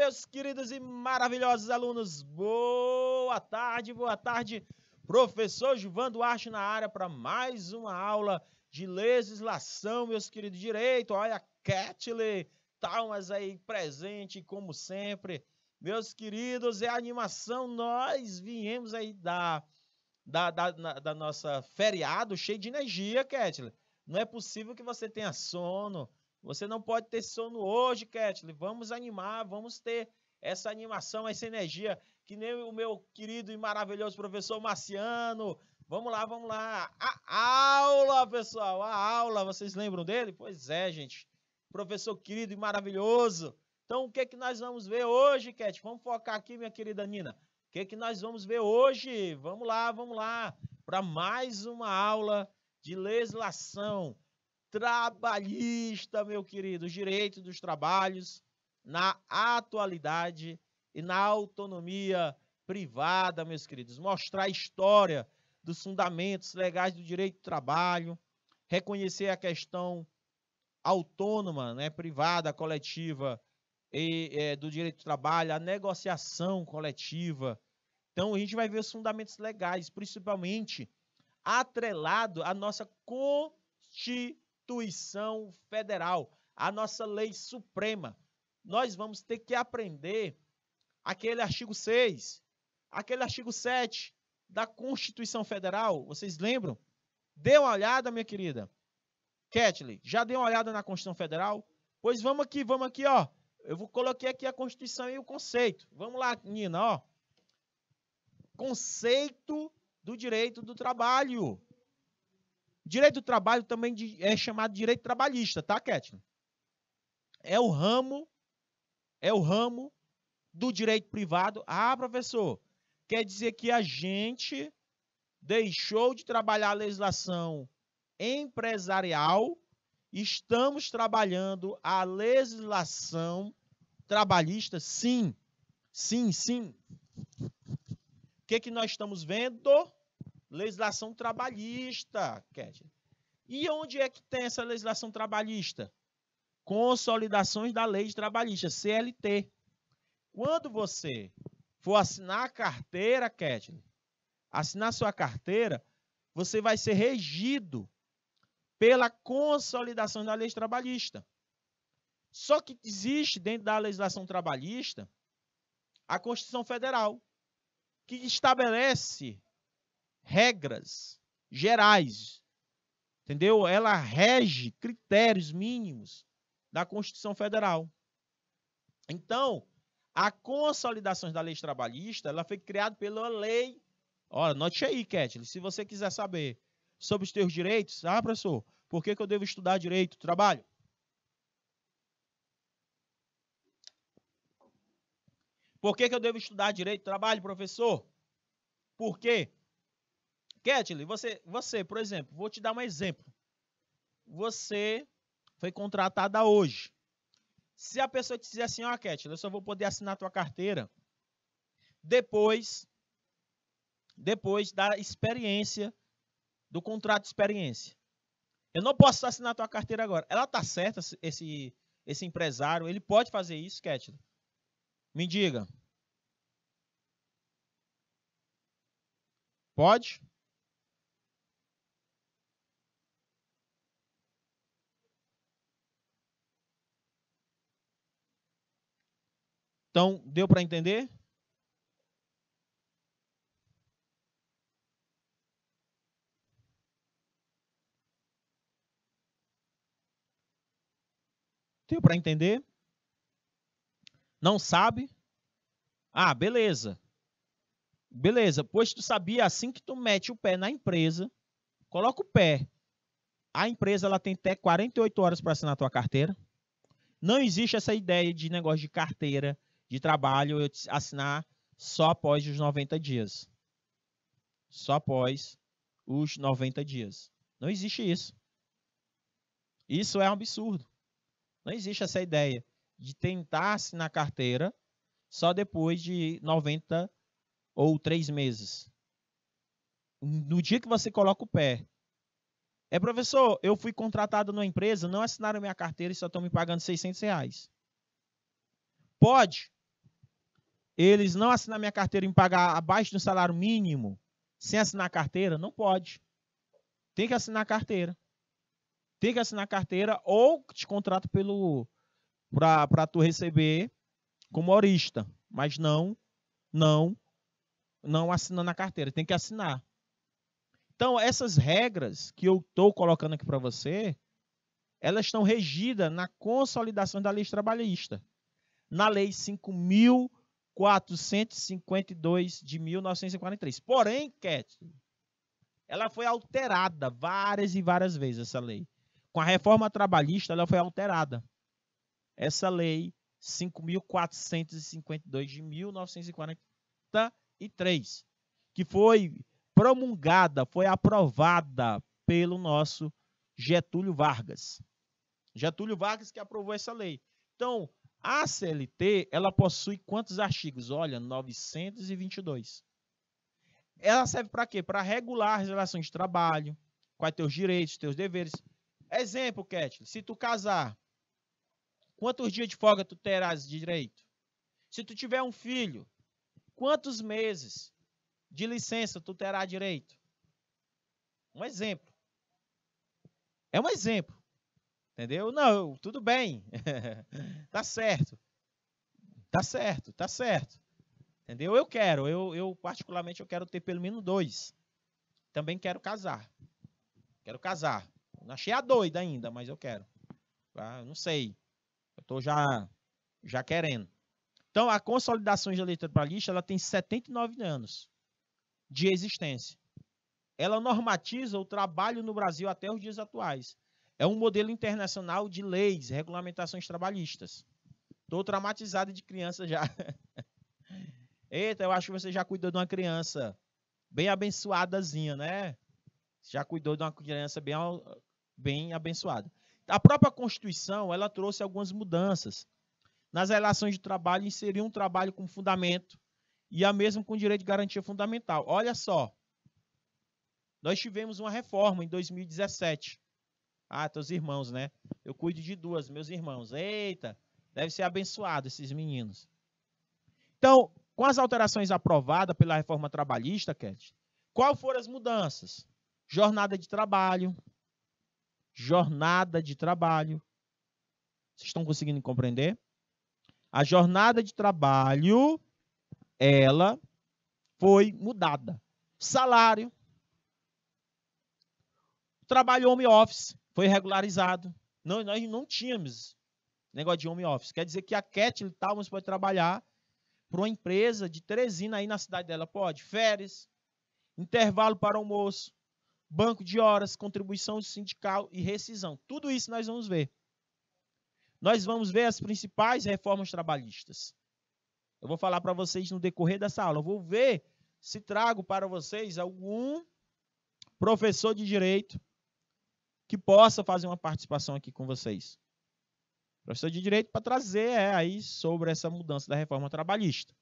meus queridos e maravilhosos alunos. Boa tarde, boa tarde. Professor Givan Duarte na área para mais uma aula de legislação, meus queridos. Direito, olha a Catley Talmas aí presente, como sempre. Meus queridos, é a animação. Nós viemos aí da, da, da, na, da nossa feriado cheio de energia, Catley. Não é possível que você tenha sono você não pode ter sono hoje, Ketley. Vamos animar, vamos ter essa animação, essa energia, que nem o meu querido e maravilhoso professor Marciano. Vamos lá, vamos lá. A aula, pessoal, a aula. Vocês lembram dele? Pois é, gente. Professor querido e maravilhoso. Então, o que é que nós vamos ver hoje, Cat? Vamos focar aqui, minha querida Nina. O que é que nós vamos ver hoje? Vamos lá, vamos lá. Para mais uma aula de legislação trabalhista, meu querido, os direitos dos trabalhos na atualidade e na autonomia privada, meus queridos. Mostrar a história dos fundamentos legais do direito do trabalho, reconhecer a questão autônoma, né, privada, coletiva e, é, do direito do trabalho, a negociação coletiva. Então, a gente vai ver os fundamentos legais, principalmente atrelado à nossa Constituição Constituição Federal, a nossa lei suprema. Nós vamos ter que aprender aquele artigo 6, aquele artigo 7 da Constituição Federal. Vocês lembram? Dê uma olhada, minha querida. Ketley, já deu uma olhada na Constituição Federal? Pois vamos aqui, vamos aqui, ó. Eu vou coloquei aqui a Constituição e o conceito. Vamos lá, Nina, ó. Conceito do direito do trabalho. Direito do trabalho também é chamado direito trabalhista, tá, Ketlin? É o ramo, é o ramo do direito privado. Ah, professor, quer dizer que a gente deixou de trabalhar a legislação empresarial, estamos trabalhando a legislação trabalhista? Sim, sim, sim. O que, é que nós estamos vendo? Legislação trabalhista, Kédia. E onde é que tem essa legislação trabalhista? Consolidações da lei trabalhista, CLT. Quando você for assinar a carteira, Kédia, assinar sua carteira, você vai ser regido pela consolidação da lei trabalhista. Só que existe dentro da legislação trabalhista a Constituição Federal, que estabelece regras gerais, entendeu? Ela rege critérios mínimos da Constituição Federal. Então, a consolidação da lei trabalhista, ela foi criada pela lei. Olha, note aí, Kettle, se você quiser saber sobre os teus direitos, ah, professor, por que, que eu devo estudar direito do trabalho? Por que, que eu devo estudar direito do trabalho, professor? Por quê? Kathleen, você, você, por exemplo, vou te dar um exemplo. Você foi contratada hoje. Se a pessoa te disser assim, ó, oh, eu só vou poder assinar tua carteira depois depois da experiência do contrato de experiência. Eu não posso assinar tua carteira agora. Ela tá certa esse esse empresário, ele pode fazer isso, Kathleen? Me diga. Pode? Então, deu para entender? Deu para entender? Não sabe? Ah, beleza. Beleza, pois tu sabia assim que tu mete o pé na empresa, coloca o pé. A empresa ela tem até 48 horas para assinar a tua carteira. Não existe essa ideia de negócio de carteira de trabalho eu assinar só após os 90 dias. Só após os 90 dias. Não existe isso. Isso é um absurdo. Não existe essa ideia de tentar assinar carteira só depois de 90 ou 3 meses. No dia que você coloca o pé. É, professor, eu fui contratado numa empresa, não assinaram minha carteira e só estão me pagando 600 reais. Pode, eles não assinar minha carteira e pagar abaixo do salário mínimo sem assinar a carteira, não pode. Tem que assinar a carteira. Tem que assinar a carteira ou te contrata pelo para tu receber como horista, mas não não não assinando a carteira, tem que assinar. Então, essas regras que eu estou colocando aqui para você, elas estão regidas na consolidação da lei trabalhista, na lei 5.000 452 de 1943. Porém, Cat, ela foi alterada várias e várias vezes essa lei. Com a reforma trabalhista, ela foi alterada. Essa lei 5452 de 1943, que foi promulgada, foi aprovada pelo nosso Getúlio Vargas. Getúlio Vargas que aprovou essa lei. Então, a CLT, ela possui quantos artigos? Olha, 922. Ela serve para quê? Para regular as relações de trabalho, quais teus direitos, teus deveres. Exemplo, Ketley, se tu casar, quantos dias de folga tu terás de direito? Se tu tiver um filho, quantos meses de licença tu terá direito? Um exemplo. É um exemplo. Entendeu? Não, tudo bem. tá certo. Tá certo, tá certo. Entendeu? Eu quero, eu, eu particularmente eu quero ter pelo menos dois. Também quero casar. Quero casar. Não achei a doida ainda, mas eu quero. Ah, Não sei. Eu tô já já querendo. Então, a consolidação eleitoralista, ela tem 79 anos de existência. Ela normatiza o trabalho no Brasil até os dias atuais. É um modelo internacional de leis, regulamentações trabalhistas. Estou traumatizado de criança já. Eita, eu acho que você já cuidou de uma criança bem abençoadazinha, né? Já cuidou de uma criança bem, bem abençoada. A própria Constituição, ela trouxe algumas mudanças. Nas relações de trabalho, inseriu um trabalho com fundamento e a mesma com direito de garantia fundamental. Olha só, nós tivemos uma reforma em 2017 ah, teus irmãos, né? Eu cuido de duas, meus irmãos. Eita, deve ser abençoado esses meninos. Então, com as alterações aprovadas pela reforma trabalhista, Cat, qual foram as mudanças? Jornada de trabalho. Jornada de trabalho. Vocês estão conseguindo compreender? A jornada de trabalho, ela foi mudada. Salário. Trabalho home office foi regularizado. Não, nós não tínhamos negócio de home office. Quer dizer que a Cat Talmas pode trabalhar para uma empresa de Teresina aí na cidade dela. Pode. Férias, intervalo para almoço, banco de horas, contribuição sindical e rescisão. Tudo isso nós vamos ver. Nós vamos ver as principais reformas trabalhistas. Eu vou falar para vocês no decorrer dessa aula. Eu vou ver se trago para vocês algum professor de direito que possa fazer uma participação aqui com vocês. Professor de Direito para trazer é, aí sobre essa mudança da reforma trabalhista,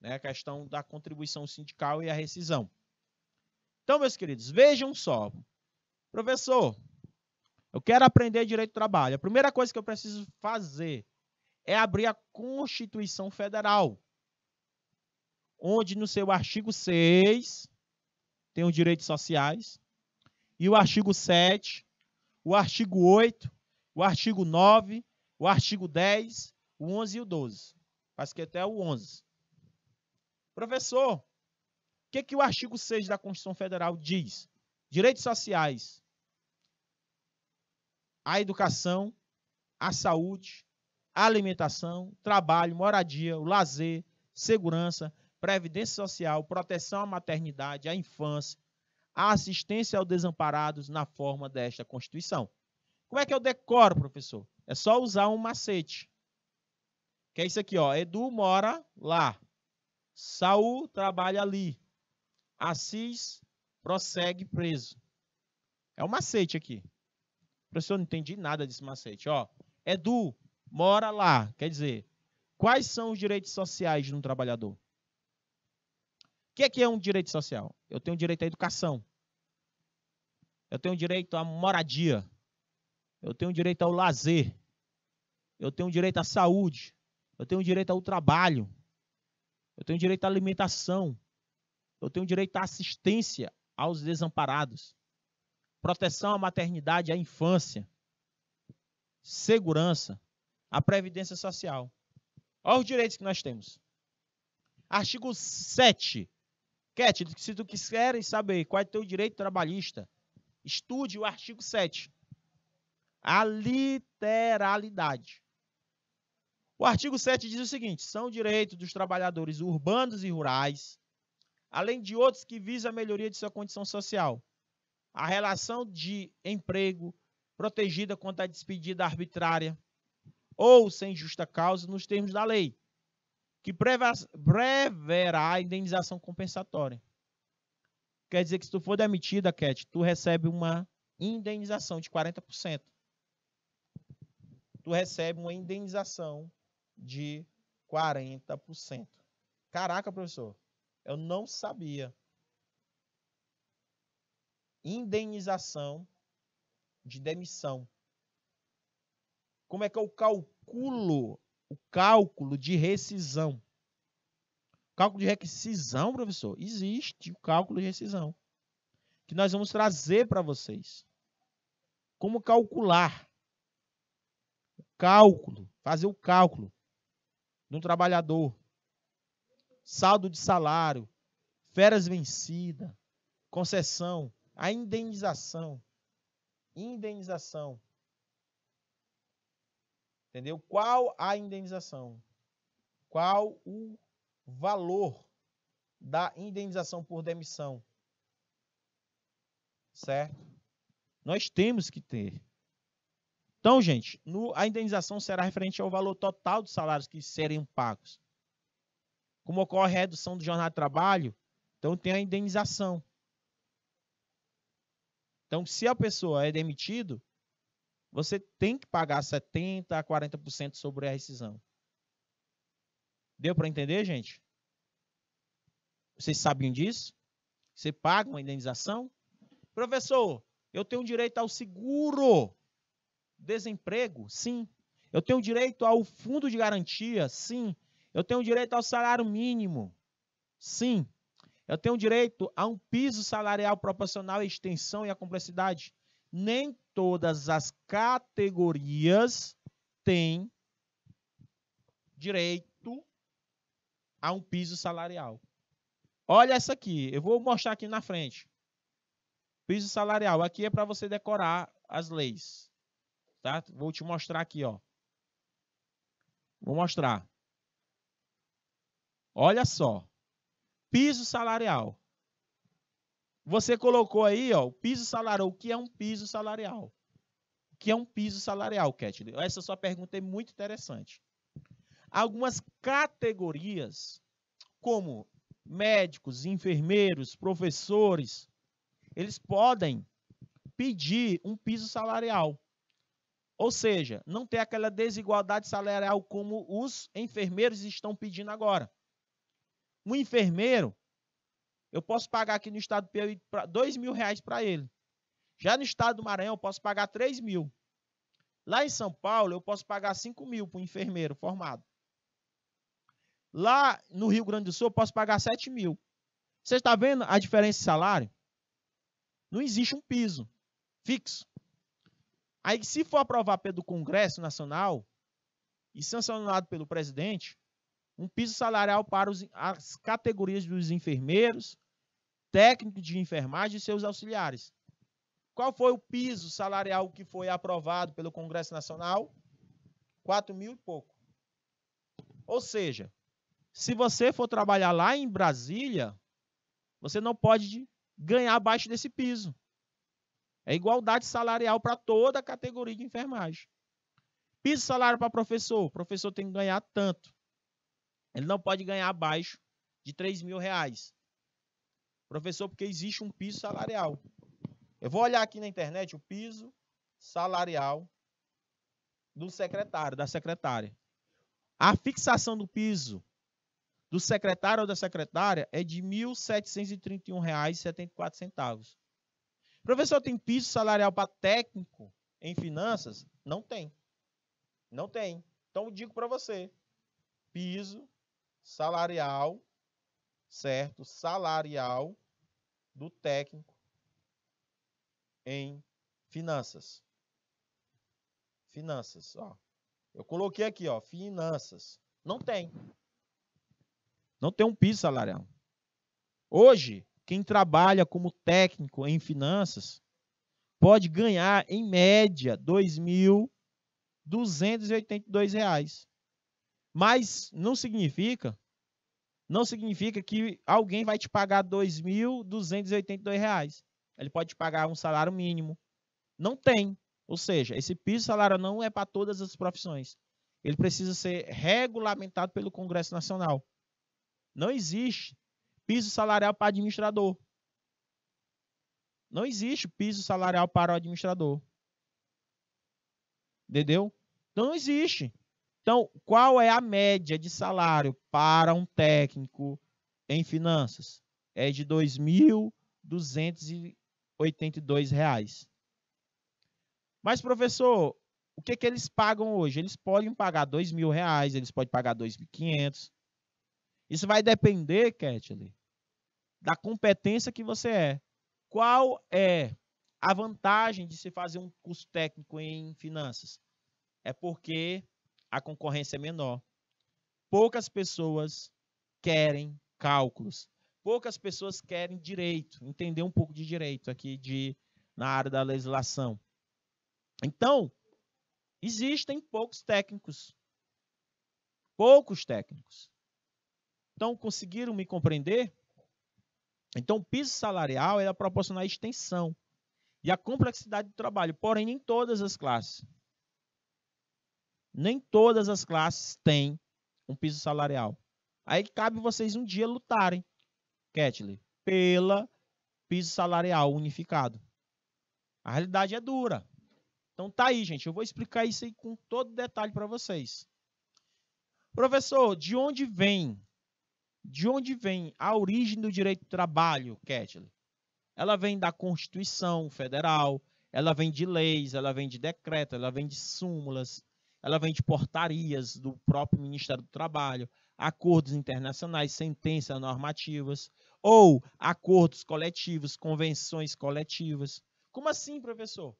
né, a questão da contribuição sindical e a rescisão. Então, meus queridos, vejam só. Professor, eu quero aprender direito do trabalho. A primeira coisa que eu preciso fazer é abrir a Constituição Federal, onde no seu artigo 6 tem os direitos sociais e o artigo 7 o artigo 8, o artigo 9, o artigo 10, o 11 e o 12. Acho que até o 11. Professor, o que, que o artigo 6 da Constituição Federal diz? Direitos sociais, a educação, a saúde, a alimentação, trabalho, moradia, o lazer, segurança, previdência social, proteção à maternidade, à infância, a assistência aos desamparados na forma desta Constituição. Como é que eu decoro, professor? É só usar um macete. Que é isso aqui, ó. Edu mora lá. Saul trabalha ali. Assis prossegue preso. É um macete aqui. Professor, não entendi nada desse macete, ó. Edu mora lá. Quer dizer, quais são os direitos sociais de um trabalhador? O que é, que é um direito social? Eu tenho direito à educação. Eu tenho direito à moradia. Eu tenho direito ao lazer. Eu tenho direito à saúde. Eu tenho direito ao trabalho. Eu tenho direito à alimentação. Eu tenho direito à assistência aos desamparados. Proteção à maternidade, à infância. Segurança. à previdência social. Olha os direitos que nós temos. Artigo 7 Cat, se tu quiserem saber qual é o teu direito trabalhista, estude o artigo 7. A literalidade. O artigo 7 diz o seguinte: são direitos dos trabalhadores urbanos e rurais, além de outros que visam a melhoria de sua condição social. A relação de emprego protegida contra a despedida arbitrária ou sem justa causa nos termos da lei que preverá indenização compensatória. Quer dizer que se tu for demitida, Cat, tu recebe uma indenização de 40%. Tu recebe uma indenização de 40%. Caraca, professor, eu não sabia. Indenização de demissão. Como é que eu calculo o cálculo de rescisão. Cálculo de rescisão, professor? Existe o cálculo de rescisão. Que nós vamos trazer para vocês. Como calcular. O cálculo. Fazer o cálculo de um trabalhador. Saldo de salário. Férias vencida. Concessão. A indenização. Indenização. Entendeu? Qual a indenização? Qual o valor da indenização por demissão? Certo? Nós temos que ter. Então, gente, no, a indenização será referente ao valor total dos salários que serem pagos. Como ocorre a redução do jornal de trabalho, então tem a indenização. Então, se a pessoa é demitida, você tem que pagar 70% a 40% sobre a rescisão. Deu para entender, gente? Vocês sabiam disso? Você paga uma indenização? Professor, eu tenho direito ao seguro desemprego? Sim. Eu tenho direito ao fundo de garantia? Sim. Eu tenho direito ao salário mínimo? Sim. Eu tenho direito a um piso salarial proporcional à extensão e à complexidade? Nem todas as categorias têm direito a um piso salarial. Olha essa aqui, eu vou mostrar aqui na frente. Piso salarial, aqui é para você decorar as leis, tá? Vou te mostrar aqui, ó. Vou mostrar. Olha só. Piso salarial. Você colocou aí, ó, o piso salarial. O que é um piso salarial? O que é um piso salarial, Ketley? Essa sua pergunta é muito interessante. Algumas categorias, como médicos, enfermeiros, professores, eles podem pedir um piso salarial. Ou seja, não ter aquela desigualdade salarial como os enfermeiros estão pedindo agora. Um enfermeiro, eu posso pagar aqui no estado do Piauí dois mil reais para ele. Já no estado do Maranhão, eu posso pagar três mil. Lá em São Paulo, eu posso pagar cinco mil para um enfermeiro formado. Lá no Rio Grande do Sul, eu posso pagar sete mil. Você está vendo a diferença de salário? Não existe um piso fixo. Aí, se for aprovar pelo Congresso Nacional e sancionado pelo presidente, um piso salarial para os, as categorias dos enfermeiros, técnico de enfermagem e seus auxiliares. Qual foi o piso salarial que foi aprovado pelo Congresso Nacional? 4 mil e pouco. Ou seja, se você for trabalhar lá em Brasília, você não pode ganhar abaixo desse piso. É igualdade salarial para toda a categoria de enfermagem. Piso salário para professor. O professor tem que ganhar tanto. Ele não pode ganhar abaixo de 3 mil reais. Professor, porque existe um piso salarial. Eu vou olhar aqui na internet o piso salarial do secretário, da secretária. A fixação do piso do secretário ou da secretária é de R$ 1.731,74. Professor, tem piso salarial para técnico em finanças? Não tem. Não tem. Então, digo para você: piso salarial, certo? Salarial do técnico em finanças. Finanças, ó. Eu coloquei aqui, ó, finanças. Não tem. Não tem um piso salarial. Hoje, quem trabalha como técnico em finanças pode ganhar, em média, R$ 2.282. Mas não significa não significa que alguém vai te pagar R$ 2.282. Ele pode te pagar um salário mínimo. Não tem. Ou seja, esse piso salário não é para todas as profissões. Ele precisa ser regulamentado pelo Congresso Nacional. Não existe piso salarial para administrador. Não existe piso salarial para o administrador. Entendeu? Então não existe. Então, qual é a média de salário para um técnico em finanças? É de R$ 2.282. Mas, professor, o que, que eles pagam hoje? Eles podem pagar R$ 2.000, eles podem pagar R$ 2.500. Isso vai depender, Ketley, da competência que você é. Qual é a vantagem de se fazer um curso técnico em finanças? É porque a concorrência é menor. Poucas pessoas querem cálculos. Poucas pessoas querem direito, entender um pouco de direito aqui de na área da legislação. Então, existem poucos técnicos. Poucos técnicos. Então, conseguiram me compreender? Então, o piso salarial é proporcionar à extensão e a complexidade do trabalho, porém, em todas as classes nem todas as classes têm um piso salarial. Aí cabe vocês um dia lutarem, Ketley, pela piso salarial unificado. A realidade é dura. Então tá aí, gente. Eu vou explicar isso aí com todo detalhe para vocês. Professor, de onde vem? De onde vem a origem do direito do trabalho, Ketley? Ela vem da Constituição Federal, ela vem de leis, ela vem de decreto, ela vem de súmulas, ela vem de portarias do próprio Ministério do Trabalho, acordos internacionais, sentenças normativas, ou acordos coletivos, convenções coletivas. Como assim, professor?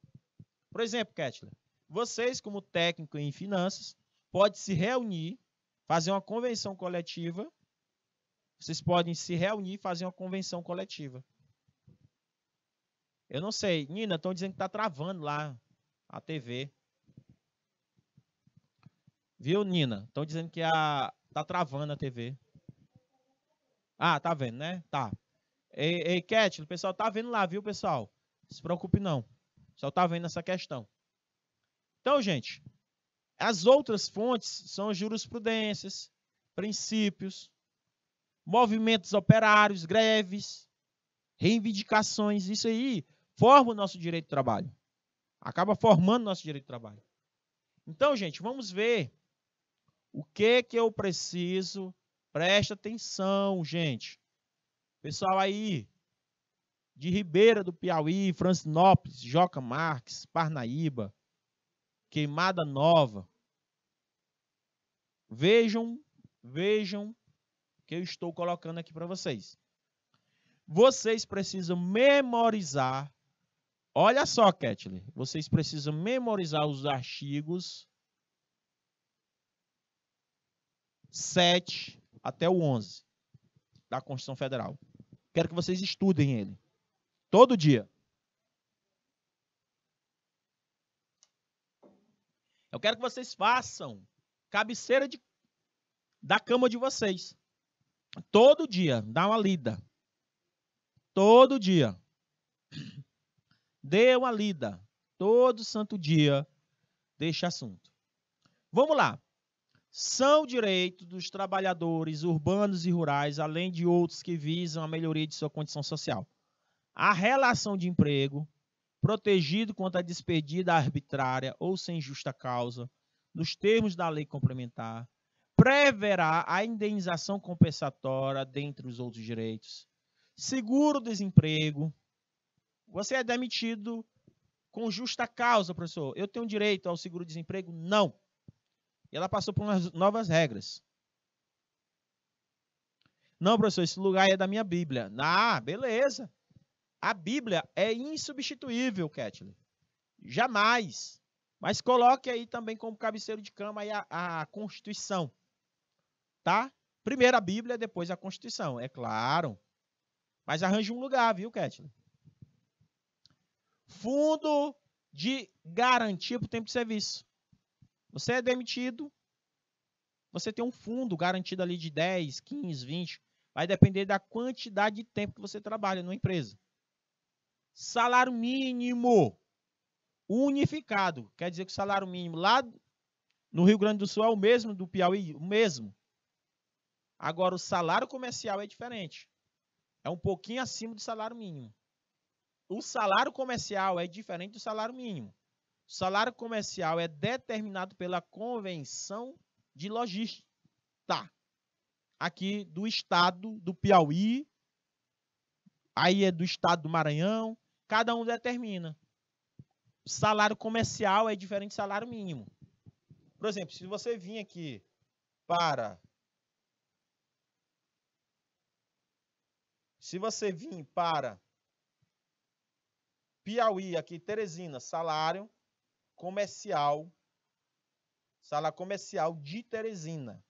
Por exemplo, Kettler, vocês, como técnico em finanças, podem se reunir, fazer uma convenção coletiva. Vocês podem se reunir e fazer uma convenção coletiva. Eu não sei. Nina, estão dizendo que está travando lá a TV. Viu, Nina? Estão dizendo que a tá travando a TV. Ah, tá vendo, né? Tá. Ei, ei Cat, o pessoal tá vendo lá, viu, pessoal? Não se preocupe não. Só tá vendo essa questão. Então, gente, as outras fontes são jurisprudências, princípios, movimentos operários, greves, reivindicações, isso aí forma o nosso direito de trabalho. Acaba formando nosso direito de trabalho. Então, gente, vamos ver o que é que eu preciso? Presta atenção, gente. Pessoal aí de Ribeira do Piauí, Francinópolis, Joca Marques, Parnaíba, Queimada Nova. Vejam, vejam que eu estou colocando aqui para vocês. Vocês precisam memorizar. Olha só, Ketley, vocês precisam memorizar os artigos 7 até o 11 da Constituição Federal. Quero que vocês estudem ele. Todo dia. Eu quero que vocês façam cabeceira de, da cama de vocês. Todo dia. Dá uma lida. Todo dia. Dê uma lida. Todo santo dia. Deixa assunto. Vamos lá são direito dos trabalhadores urbanos e rurais, além de outros que visam a melhoria de sua condição social. A relação de emprego, protegido contra a despedida arbitrária ou sem justa causa, nos termos da lei complementar, preverá a indenização compensatória dentre os outros direitos. Seguro-desemprego. Você é demitido com justa causa, professor. Eu tenho direito ao seguro-desemprego? Não. E ela passou por umas novas regras. Não, professor, esse lugar é da minha Bíblia. Ah, beleza. A Bíblia é insubstituível, Ketler. Jamais. Mas coloque aí também como cabeceiro de cama a, a Constituição. Tá? Primeiro a Bíblia, depois a Constituição, é claro. Mas arranje um lugar, viu, Ketler? Fundo de garantia para o tempo de serviço. Você é demitido, você tem um fundo garantido ali de 10, 15, 20. Vai depender da quantidade de tempo que você trabalha numa empresa. Salário mínimo unificado. Quer dizer que o salário mínimo lá no Rio Grande do Sul é o mesmo do Piauí, o mesmo. Agora, o salário comercial é diferente. É um pouquinho acima do salário mínimo. O salário comercial é diferente do salário mínimo. O salário comercial é determinado pela convenção de logista. aqui do estado do Piauí, aí é do estado do Maranhão, cada um determina. salário comercial é diferente do salário mínimo. Por exemplo, se você vir aqui para Se você vir para Piauí, aqui Teresina, salário comercial, sala comercial de Teresina.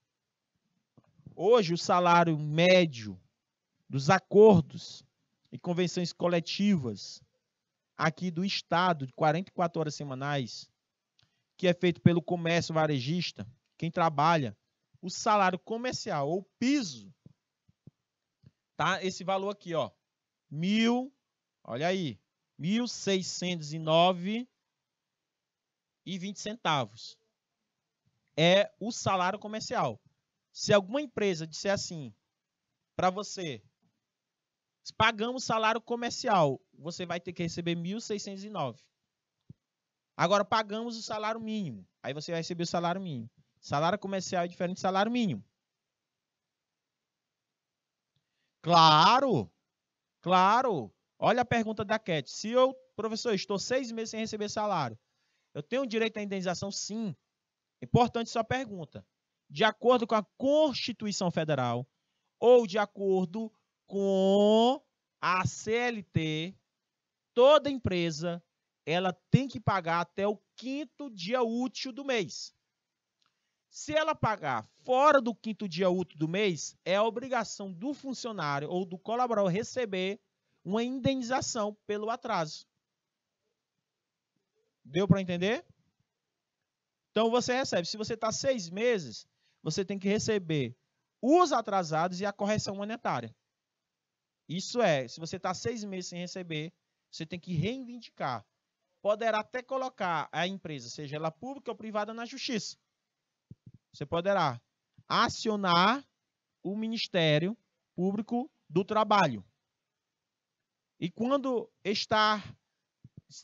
Hoje, o salário médio dos acordos e convenções coletivas aqui do Estado, de 44 horas semanais, que é feito pelo comércio varejista, quem trabalha, o salário comercial ou piso, tá? Esse valor aqui, ó, mil, olha aí, 1.609 e centavos. É o salário comercial. Se alguma empresa disser assim para você, pagamos salário comercial, você vai ter que receber 1.609. Agora pagamos o salário mínimo. Aí você vai receber o salário mínimo. Salário comercial é diferente de salário mínimo. Claro, claro. Olha a pergunta da Cat. Se eu, professor, estou seis meses sem receber salário, eu tenho direito à indenização? Sim. Importante sua pergunta. De acordo com a Constituição Federal ou de acordo com a CLT, toda empresa ela tem que pagar até o quinto dia útil do mês. Se ela pagar fora do quinto dia útil do mês, é a obrigação do funcionário ou do colaborador receber uma indenização pelo atraso. Deu para entender? Então você recebe. Se você está seis meses, você tem que receber os atrasados e a correção monetária. Isso é, se você está seis meses sem receber, você tem que reivindicar. Poderá até colocar a empresa, seja ela pública ou privada, na justiça. Você poderá acionar o Ministério Público do Trabalho. E quando estar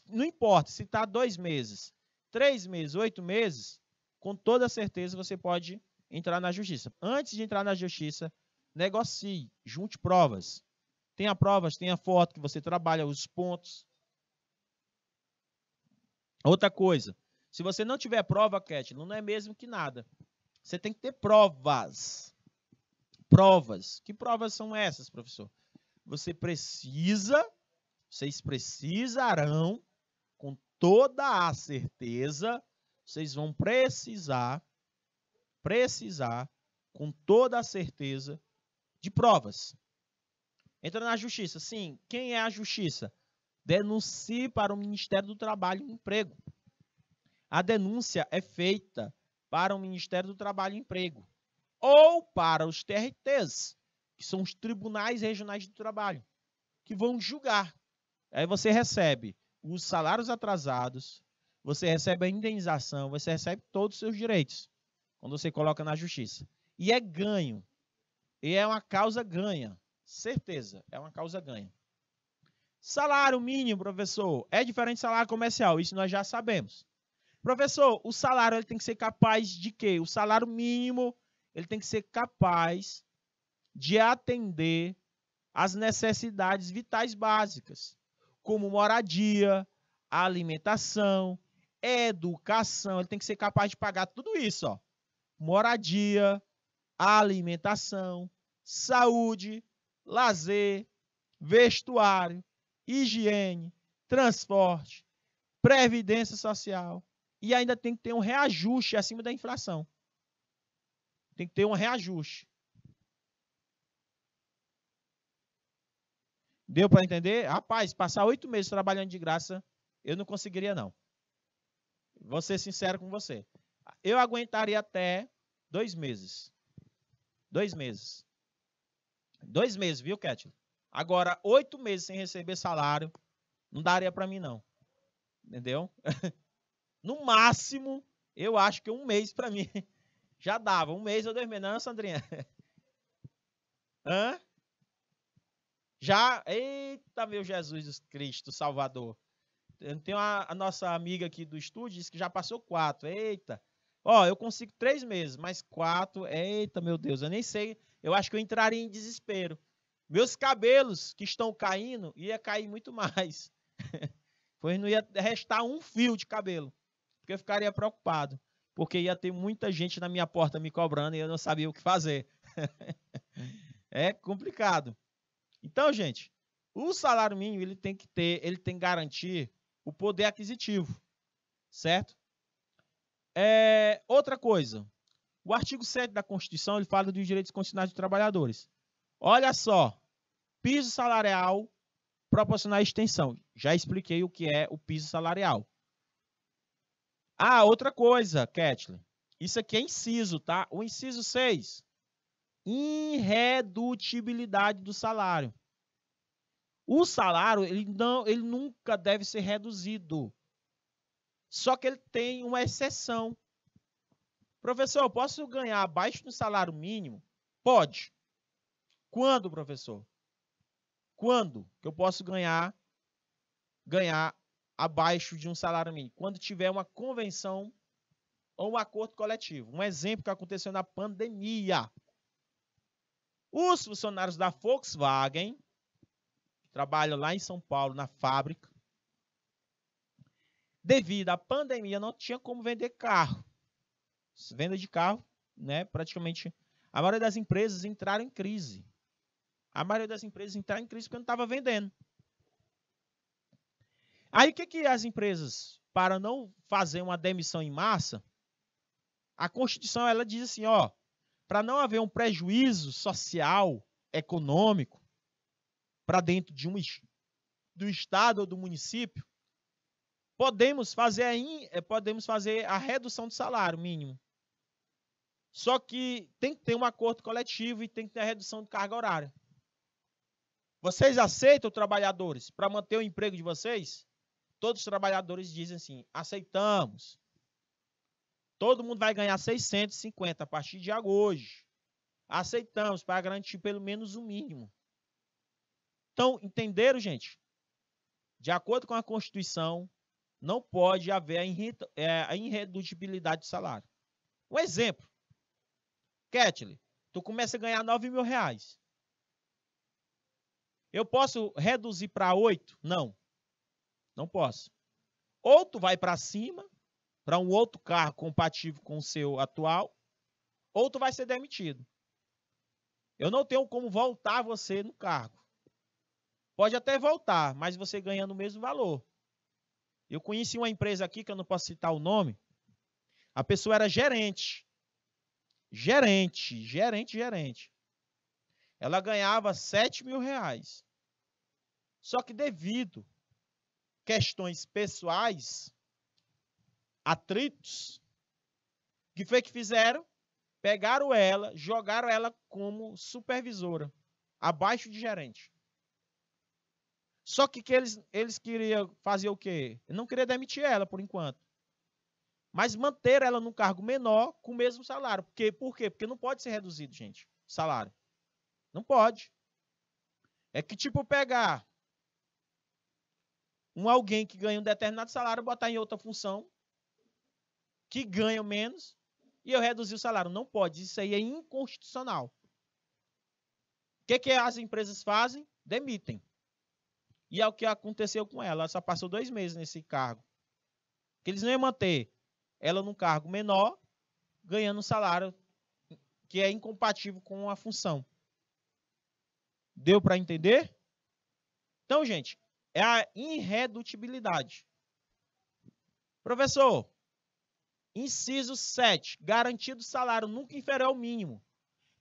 não importa se está dois meses, três meses, oito meses, com toda certeza você pode entrar na justiça. Antes de entrar na justiça, negocie, junte provas. Tenha provas, tenha foto que você trabalha, os pontos. Outra coisa, se você não tiver prova, Cat, não é mesmo que nada. Você tem que ter provas. Provas. Que provas são essas, professor? Você precisa vocês precisarão, com toda a certeza, vocês vão precisar, precisar, com toda a certeza, de provas. Entra na justiça. Sim, quem é a justiça? Denuncie para o Ministério do Trabalho e Emprego. A denúncia é feita para o Ministério do Trabalho e Emprego ou para os TRTs, que são os Tribunais Regionais do Trabalho, que vão julgar Aí você recebe os salários atrasados, você recebe a indenização, você recebe todos os seus direitos quando você coloca na justiça. E é ganho. E é uma causa ganha. Certeza, é uma causa ganha. Salário mínimo, professor, é diferente de salário comercial, isso nós já sabemos. Professor, o salário ele tem que ser capaz de quê? O salário mínimo, ele tem que ser capaz de atender às necessidades vitais básicas como moradia, alimentação, educação. Ele tem que ser capaz de pagar tudo isso, ó. Moradia, alimentação, saúde, lazer, vestuário, higiene, transporte, previdência social e ainda tem que ter um reajuste acima da inflação. Tem que ter um reajuste. Deu para entender? Rapaz, passar oito meses trabalhando de graça, eu não conseguiria, não. Vou ser sincero com você. Eu aguentaria até dois meses. Dois meses. Dois meses, viu, Ketchum? Agora, oito meses sem receber salário, não daria para mim, não. Entendeu? no máximo, eu acho que um mês para mim já dava. Um mês ou dois meses, não, Sandrinha? Hã? já. Eita, meu Jesus Cristo, Salvador. Tem uma, a nossa amiga aqui do estúdio, disse que já passou quatro. Eita. Ó, eu consigo três meses, mas quatro. Eita, meu Deus, eu nem sei. Eu acho que eu entraria em desespero. Meus cabelos que estão caindo, ia cair muito mais. pois não ia restar um fio de cabelo. Porque eu ficaria preocupado. Porque ia ter muita gente na minha porta me cobrando e eu não sabia o que fazer. é complicado. Então, gente, o salário mínimo ele tem que ter, ele tem que garantir o poder aquisitivo, certo? É, outra coisa, o artigo 7 da Constituição ele fala dos direitos constitucionais dos trabalhadores. Olha só, piso salarial proporcional à extensão. Já expliquei o que é o piso salarial. Ah, outra coisa, Kathleen. Isso aqui é inciso, tá? O inciso 6 irredutibilidade do salário. O salário ele não, ele nunca deve ser reduzido. Só que ele tem uma exceção. Professor, eu posso ganhar abaixo do salário mínimo? Pode. Quando, professor? Quando que eu posso ganhar ganhar abaixo de um salário mínimo? Quando tiver uma convenção ou um acordo coletivo. Um exemplo que aconteceu na pandemia. Os funcionários da Volkswagen, que trabalham lá em São Paulo, na fábrica, devido à pandemia, não tinha como vender carro. Venda de carro, né? Praticamente a maioria das empresas entraram em crise. A maioria das empresas entraram em crise porque não estava vendendo. Aí o que, que as empresas, para não fazer uma demissão em massa, a Constituição ela diz assim, ó, para não haver um prejuízo social, econômico, para dentro de um, do estado ou do município, podemos fazer a, eh, podemos fazer a redução do salário mínimo. Só que tem que ter um acordo coletivo e tem que ter a redução de carga horária. Vocês aceitam, trabalhadores, para manter o emprego de vocês? Todos os trabalhadores dizem assim: aceitamos. Todo mundo vai ganhar 650 a partir de hoje. Aceitamos para garantir pelo menos o mínimo. Então, entenderam, gente? De acordo com a Constituição, não pode haver a é, irredutibilidade do salário. Um exemplo. Ketley, tu começa a ganhar 9 mil reais. Eu posso reduzir para 8? Não. Não posso. Ou tu vai para cima, para um outro carro compatível com o seu atual, ou tu vai ser demitido. Eu não tenho como voltar você no cargo. Pode até voltar, mas você ganhando o mesmo valor. Eu conheci uma empresa aqui que eu não posso citar o nome. A pessoa era gerente. Gerente, gerente, gerente. Ela ganhava 7 mil reais. Só que devido questões pessoais, atritos, o que foi que fizeram? Pegaram ela, jogaram ela como supervisora, abaixo de gerente. Só que, que eles, eles queriam fazer o quê? não queria demitir ela por enquanto. Mas manter ela num cargo menor com o mesmo salário. Por quê? Por quê? Porque não pode ser reduzido, gente, o salário. Não pode. É que tipo pegar um alguém que ganha um determinado salário botar em outra função que ganham menos e eu reduzi o salário. Não pode, isso aí é inconstitucional. O que, que as empresas fazem? Demitem. E é o que aconteceu com ela. Ela só passou dois meses nesse cargo. Que eles não iam manter ela num cargo menor, ganhando um salário que é incompatível com a função. Deu para entender? Então, gente, é a irredutibilidade. Professor, Inciso 7. Garantido salário nunca inferior ao mínimo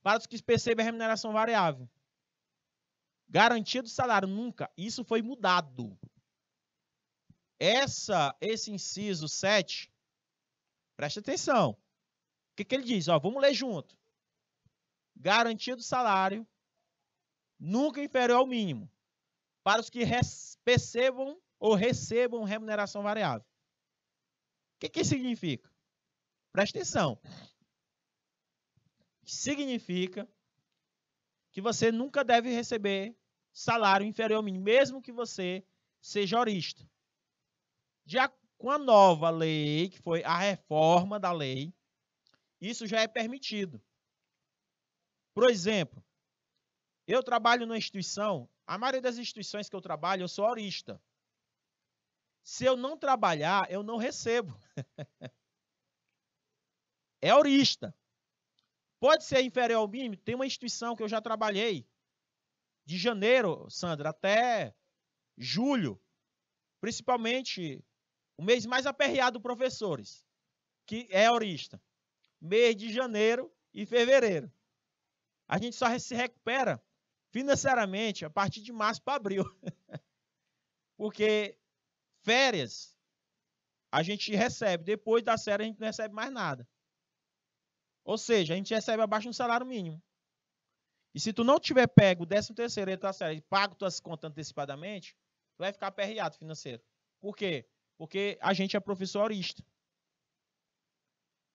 para os que percebem a remuneração variável. Garantido salário nunca. Isso foi mudado. Essa, esse inciso 7, preste atenção. O que, que ele diz? Ó, vamos ler junto. Garantido salário nunca inferior ao mínimo para os que percebam ou recebam remuneração variável. O que, que significa? Presta atenção. Significa que você nunca deve receber salário inferior ao mínimo, mesmo que você seja orista. Já com a nova lei, que foi a reforma da lei, isso já é permitido. Por exemplo, eu trabalho numa instituição, a maioria das instituições que eu trabalho, eu sou orista. Se eu não trabalhar, eu não recebo. é aurista. Pode ser inferior ao mínimo? Tem uma instituição que eu já trabalhei, de janeiro, Sandra, até julho, principalmente o mês mais aperreado professores, que é aurista. Mês de janeiro e fevereiro. A gente só se recupera financeiramente a partir de março para abril. Porque férias a gente recebe, depois da série a gente não recebe mais nada. Ou seja, a gente recebe abaixo do salário mínimo. E se tu não tiver pego o 13 terceiro da tua série e pago tuas contas antecipadamente, tu vai ficar perreado financeiro. Por quê? Porque a gente é professorista.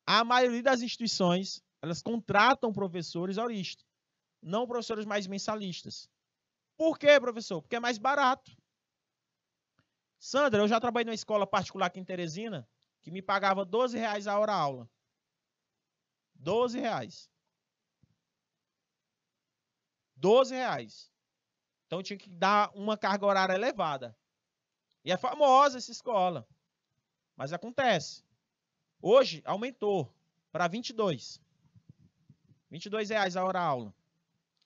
A maioria das instituições, elas contratam professores oristas, não professores mais mensalistas. Por quê, professor? Porque é mais barato. Sandra, eu já trabalhei numa escola particular aqui em Teresina, que me pagava 12 reais a hora aula. 12 reais. 12 reais. Então tinha que dar uma carga horária elevada. E é famosa essa escola. Mas acontece. Hoje aumentou para 22. 22 reais a hora aula.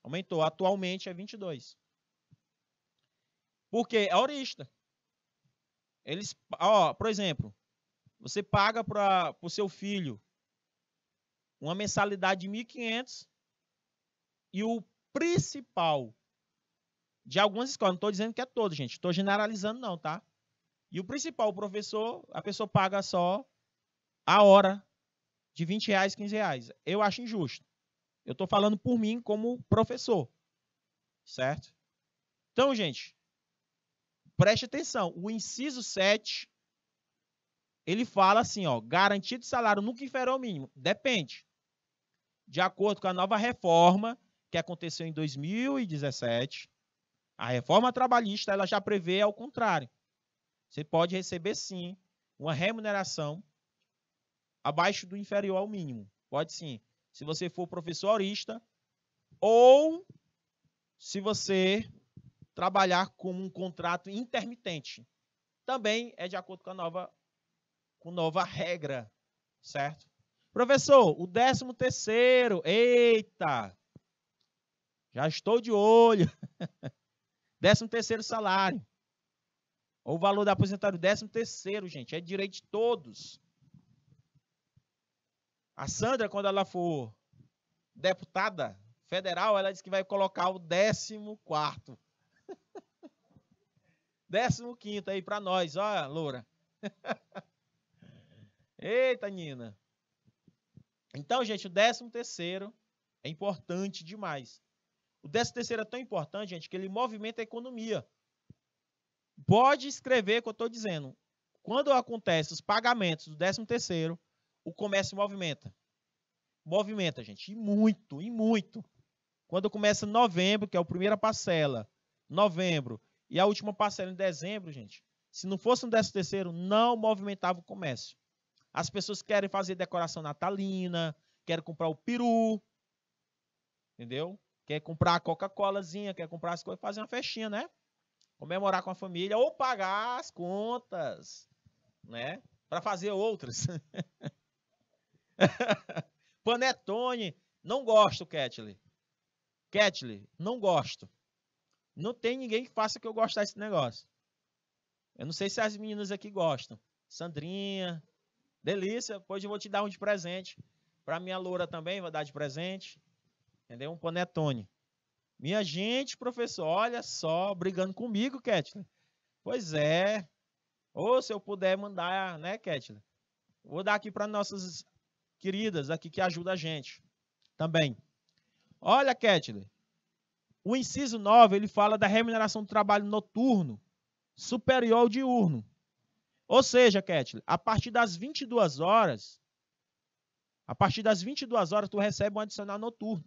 Aumentou. Atualmente é 22. Porque é horista. Eles, ó, por exemplo, você paga para o seu filho uma mensalidade de 1.500 e o principal de algumas escolas, não estou dizendo que é todo, gente, estou generalizando não, tá? E o principal, o professor, a pessoa paga só a hora de 20 reais, 15 reais. Eu acho injusto. Eu estou falando por mim como professor, certo? Então, gente, preste atenção. O inciso 7, ele fala assim, ó, garantido salário nunca inferior ao mínimo. Depende de acordo com a nova reforma que aconteceu em 2017, a reforma trabalhista ela já prevê ao contrário. Você pode receber sim uma remuneração abaixo do inferior ao mínimo. Pode sim. Se você for professorista ou se você trabalhar como um contrato intermitente. Também é de acordo com a nova, com nova regra, certo? Professor, o décimo terceiro, eita, já estou de olho. décimo terceiro salário. O valor da aposentadoria, décimo terceiro, gente, é direito de todos. A Sandra, quando ela for deputada federal, ela disse que vai colocar o décimo quarto. décimo quinto aí para nós, ó, Loura. Eita, Nina. Então, gente, o décimo terceiro é importante demais. O décimo terceiro é tão importante, gente, que ele movimenta a economia. Pode escrever o que eu estou dizendo. Quando acontece os pagamentos do décimo terceiro, o comércio movimenta. Movimenta, gente, e muito, e muito. Quando começa novembro, que é a primeira parcela, novembro, e a última parcela em dezembro, gente, se não fosse um décimo terceiro, não movimentava o comércio. As pessoas querem fazer decoração natalina, querem comprar o peru, entendeu? Quer comprar a Coca-Colazinha, quer comprar as coisas, fazer uma festinha, né? Comemorar com a família ou pagar as contas, né? Para fazer outras. Panetone, não gosto, Ketley. Ketley, não gosto. Não tem ninguém que faça que eu gostar desse negócio. Eu não sei se as meninas aqui gostam. Sandrinha, Delícia, pois eu vou te dar um de presente. Para minha loura também, vou dar de presente. Entendeu? Um panetone. Minha gente, professor, olha só, brigando comigo, Ketlin. Pois é. Ou se eu puder mandar, né, Ketlin? Vou dar aqui para nossas queridas aqui que ajudam a gente também. Olha, Ketlin. O inciso 9, ele fala da remuneração do trabalho noturno superior ao diurno. Ou seja, Ketley, a partir das 22 horas, a partir das 22 horas tu recebe um adicional noturno.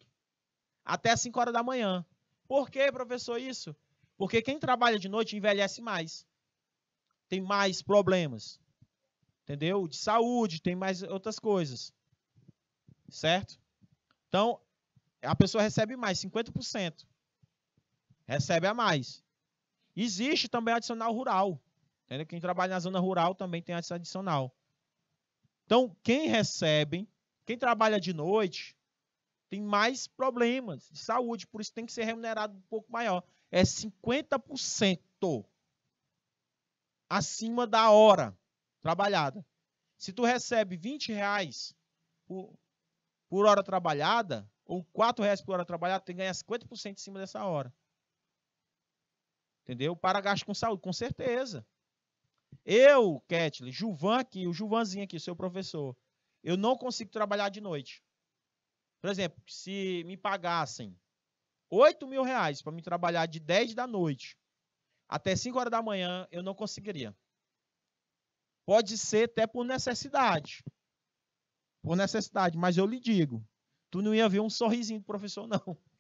Até as 5 horas da manhã. Por que, professor, isso? Porque quem trabalha de noite envelhece mais. Tem mais problemas. Entendeu? De saúde, tem mais outras coisas. Certo? Então, a pessoa recebe mais, 50%. Recebe a mais. Existe também adicional rural. Entendeu? Quem trabalha na zona rural também tem essa adicional. Então, quem recebe, quem trabalha de noite, tem mais problemas de saúde, por isso tem que ser remunerado um pouco maior. É 50% acima da hora trabalhada. Se tu recebe 20 reais por, por hora trabalhada, ou 4 reais por hora trabalhada, tem que ganhar 50% em cima dessa hora. Entendeu? Para gasto com saúde, com certeza. Eu, Ketley, Juvan aqui, o Juvanzinho aqui, seu professor, eu não consigo trabalhar de noite. Por exemplo, se me pagassem 8 mil reais para me trabalhar de 10 da noite até 5 horas da manhã, eu não conseguiria. Pode ser até por necessidade. Por necessidade, mas eu lhe digo, tu não ia ver um sorrisinho do professor, não.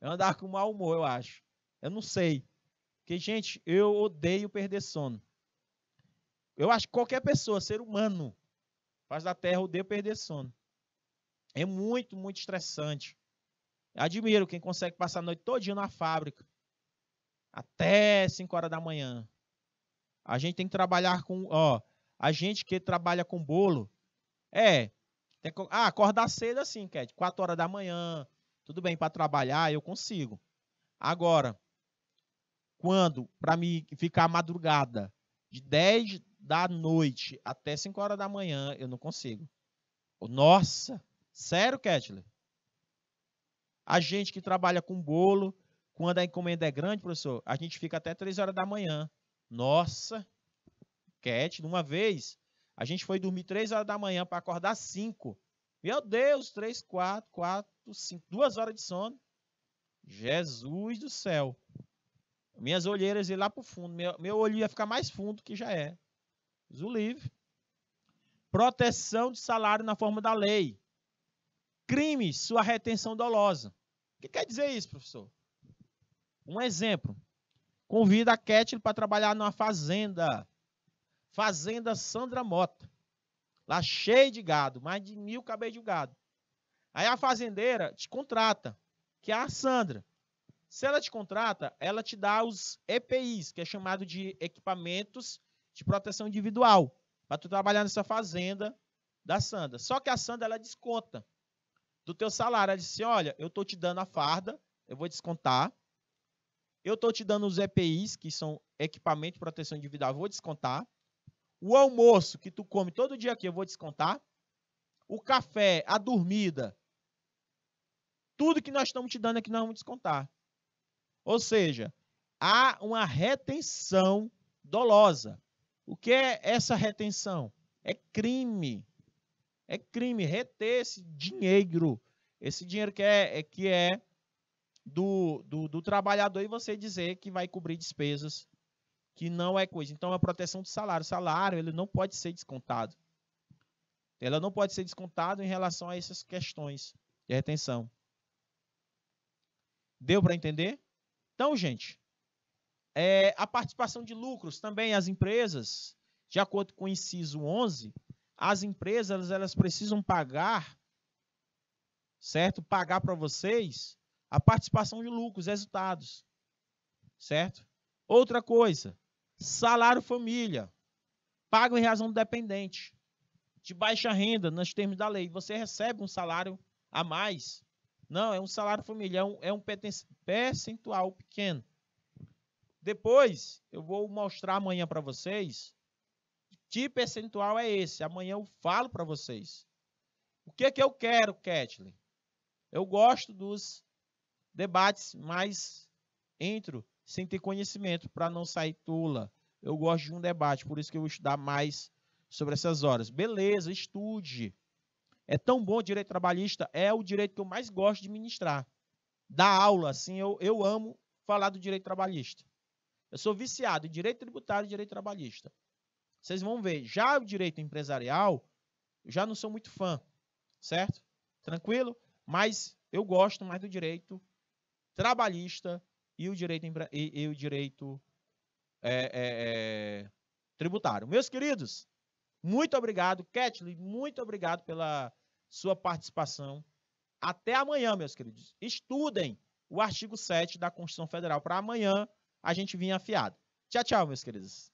Eu andava com mau humor, eu acho. Eu não sei. Porque, gente, eu odeio perder sono. Eu acho que qualquer pessoa, ser humano, faz da terra o de perder sono. É muito, muito estressante. Admiro quem consegue passar a noite todinha na fábrica. Até 5 horas da manhã. A gente tem que trabalhar com, ó, a gente que trabalha com bolo, é, tem que, ah, acordar cedo assim, Cat, 4 horas da manhã, tudo bem, para trabalhar eu consigo. Agora, quando, para mim, ficar madrugada, de 10, da noite até 5 horas da manhã, eu não consigo. Nossa! Sério, Ketler? A gente que trabalha com bolo, quando a encomenda é grande, professor, a gente fica até 3 horas da manhã. Nossa! Ketler, uma vez, a gente foi dormir 3 horas da manhã para acordar 5. Meu Deus, 3, 4, 4, 5, 2 horas de sono. Jesus do céu. Minhas olheiras iam lá pro fundo. Meu, meu olho ia ficar mais fundo que já é. Zuliv. Proteção de salário na forma da lei. Crime, sua retenção dolosa. O que quer dizer isso, professor? Um exemplo. Convida a Kettle para trabalhar numa fazenda. Fazenda Sandra Mota. Lá cheio de gado, mais de mil cabelos de gado. Aí a fazendeira te contrata, que é a Sandra. Se ela te contrata, ela te dá os EPIs, que é chamado de equipamentos de proteção individual para tu trabalhar nessa fazenda da Sanda. Só que a Sanda ela desconta do teu salário. Ela disse: assim, "Olha, eu tô te dando a farda, eu vou descontar. Eu tô te dando os EPIs, que são equipamento de proteção individual, eu vou descontar. O almoço que tu come todo dia aqui, eu vou descontar. O café, a dormida, tudo que nós estamos te dando aqui nós vamos descontar. Ou seja, há uma retenção dolosa. O que é essa retenção? É crime. É crime reter esse dinheiro. Esse dinheiro que é, é, que é do, do, do trabalhador e você dizer que vai cobrir despesas que não é coisa. Então, é a proteção do salário. O salário ele não pode ser descontado. Ela não pode ser descontada em relação a essas questões de retenção. Deu para entender? Então, gente, é, a participação de lucros também, as empresas, de acordo com o inciso 11, as empresas elas, precisam pagar, certo? Pagar para vocês a participação de lucros, resultados, certo? Outra coisa, salário família, pago em razão do dependente, de baixa renda, nos termos da lei. Você recebe um salário a mais? Não, é um salário familiar, é um é percentual pequeno depois, eu vou mostrar amanhã para vocês que percentual é esse. Amanhã eu falo para vocês. O que que eu quero, Kathleen? Eu gosto dos debates mas entro sem ter conhecimento para não sair tula. Eu gosto de um debate, por isso que eu vou estudar mais sobre essas horas. Beleza, estude. É tão bom direito trabalhista, é o direito que eu mais gosto de ministrar. Da aula, assim, eu, eu amo falar do direito trabalhista. Eu sou viciado em direito tributário e direito trabalhista. Vocês vão ver, já o direito empresarial, eu já não sou muito fã, certo? Tranquilo? Mas eu gosto mais do direito trabalhista e o direito, e, e o direito é, é, é, tributário. Meus queridos, muito obrigado. Ketley, muito obrigado pela sua participação. Até amanhã, meus queridos. Estudem o artigo 7 da Constituição Federal para amanhã a gente vinha afiado. Tchau, tchau, meus queridos.